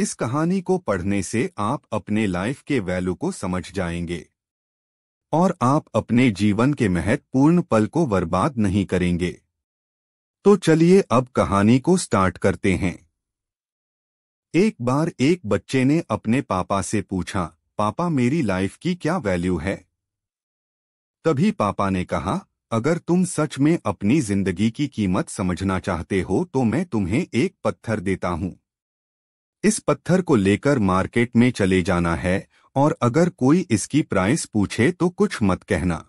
इस कहानी को पढ़ने से आप अपने लाइफ के वैल्यू को समझ जाएंगे और आप अपने जीवन के महत्वपूर्ण पल को बर्बाद नहीं करेंगे तो चलिए अब कहानी को स्टार्ट करते हैं एक बार एक बच्चे ने अपने पापा से पूछा पापा मेरी लाइफ की क्या वैल्यू है तभी पापा ने कहा अगर तुम सच में अपनी जिंदगी की कीमत समझना चाहते हो तो मैं तुम्हें एक पत्थर देता हूं इस पत्थर को लेकर मार्केट में चले जाना है और अगर कोई इसकी प्राइस पूछे तो कुछ मत कहना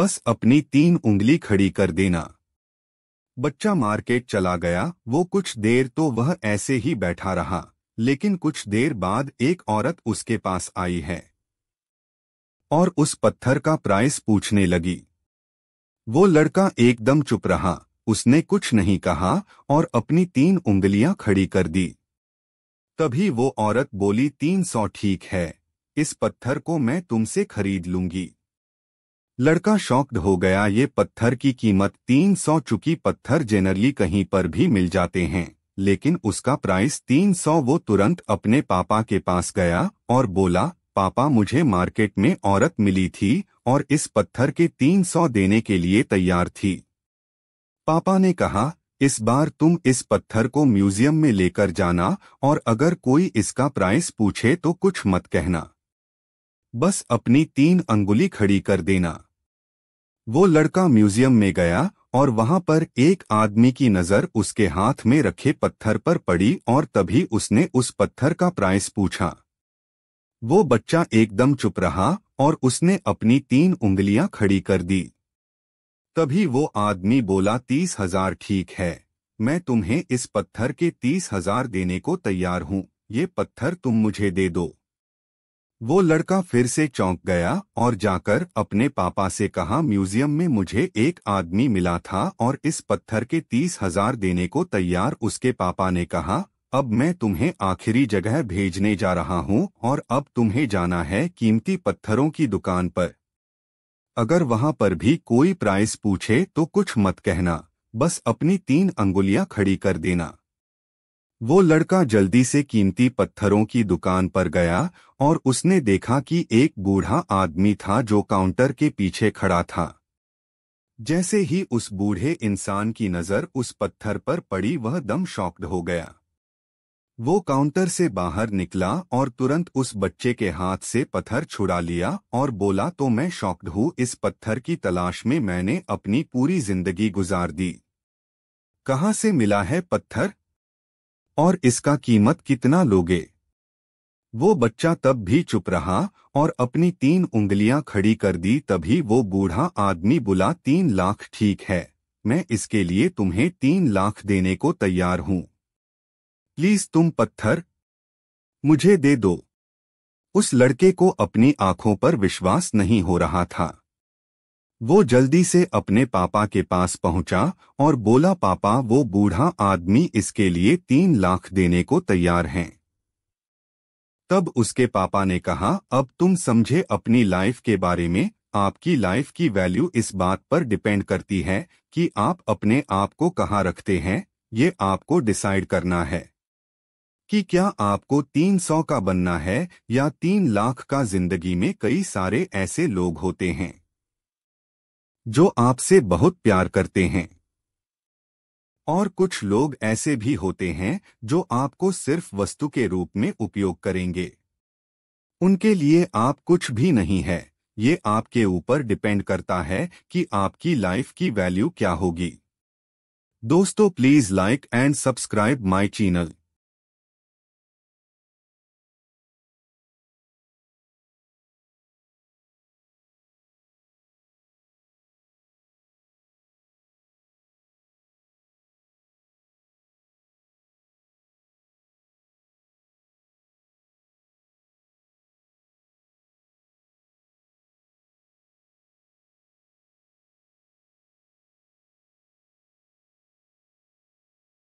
बस अपनी तीन उंगली खड़ी कर देना बच्चा मार्केट चला गया वो कुछ देर तो वह ऐसे ही बैठा रहा लेकिन कुछ देर बाद एक औरत उसके पास आई है और उस पत्थर का प्राइस पूछने लगी वो लड़का एकदम चुप रहा उसने कुछ नहीं कहा और अपनी तीन उंगलियां खड़ी कर दी तभी वो औरत बोली तीन सौ ठीक है इस पत्थर को मैं तुमसे खरीद लूंगी लड़का शॉक्ड हो गया ये पत्थर की कीमत तीन सौ चुकी पत्थर जेनरली कहीं पर भी मिल जाते हैं लेकिन उसका प्राइस तीन सौ वो तुरंत अपने पापा के पास गया और बोला पापा मुझे मार्केट में औरत मिली थी और इस पत्थर के तीन सौ देने के लिए तैयार थी पापा ने कहा इस बार तुम इस पत्थर को म्यूजियम में लेकर जाना और अगर कोई इसका प्राइस पूछे तो कुछ मत कहना बस अपनी तीन अंगुली खड़ी कर देना वो लड़का म्यूजियम में गया और वहां पर एक आदमी की नजर उसके हाथ में रखे पत्थर पर पड़ी और तभी उसने उस पत्थर का प्राइस पूछा वो बच्चा एकदम चुप रहा और उसने अपनी तीन उंगलियां खड़ी कर दी तभी वो आदमी बोला तीस हजार ठीक है मैं तुम्हें इस पत्थर के तीस हजार देने को तैयार हूँ ये पत्थर तुम मुझे दे दो वो लड़का फिर से चौंक गया और जाकर अपने पापा से कहा म्यूजियम में मुझे एक आदमी मिला था और इस पत्थर के तीस हजार देने को तैयार उसके पापा ने कहा अब मैं तुम्हें आखिरी जगह भेजने जा रहा हूँ और अब तुम्हें जाना है कीमती पत्थरों की दुकान पर अगर वहां पर भी कोई प्राइस पूछे तो कुछ मत कहना बस अपनी तीन अंगुलियां खड़ी कर देना वो लड़का जल्दी से कीमती पत्थरों की दुकान पर गया और उसने देखा कि एक बूढ़ा आदमी था जो काउंटर के पीछे खड़ा था जैसे ही उस बूढ़े इंसान की नज़र उस पत्थर पर पड़ी वह दम शॉक्ड हो गया वो काउंटर से बाहर निकला और तुरंत उस बच्चे के हाथ से पत्थर छुड़ा लिया और बोला तो मैं शॉक्ड हूं इस पत्थर की तलाश में मैंने अपनी पूरी जिंदगी गुजार दी कहाँ से मिला है पत्थर और इसका कीमत कितना लोगे वो बच्चा तब भी चुप रहा और अपनी तीन उंगलियां खड़ी कर दी तभी वो बूढ़ा आदमी बोला तीन लाख ठीक है मैं इसके लिए तुम्हें तीन लाख देने को तैयार हूँ प्लीज तुम पत्थर मुझे दे दो उस लड़के को अपनी आंखों पर विश्वास नहीं हो रहा था वो जल्दी से अपने पापा के पास पहुंचा और बोला पापा वो बूढ़ा आदमी इसके लिए तीन लाख देने को तैयार हैं तब उसके पापा ने कहा अब तुम समझे अपनी लाइफ के बारे में आपकी लाइफ की वैल्यू इस बात पर डिपेंड करती है कि आप अपने आप को कहाँ रखते हैं ये आपको डिसाइड करना है कि क्या आपको 300 का बनना है या 3 लाख का जिंदगी में कई सारे ऐसे लोग होते हैं जो आपसे बहुत प्यार करते हैं और कुछ लोग ऐसे भी होते हैं जो आपको सिर्फ वस्तु के रूप में उपयोग करेंगे उनके लिए आप कुछ भी नहीं है ये आपके ऊपर डिपेंड करता है कि आपकी लाइफ की वैल्यू क्या होगी दोस्तों please like and subscribe my channel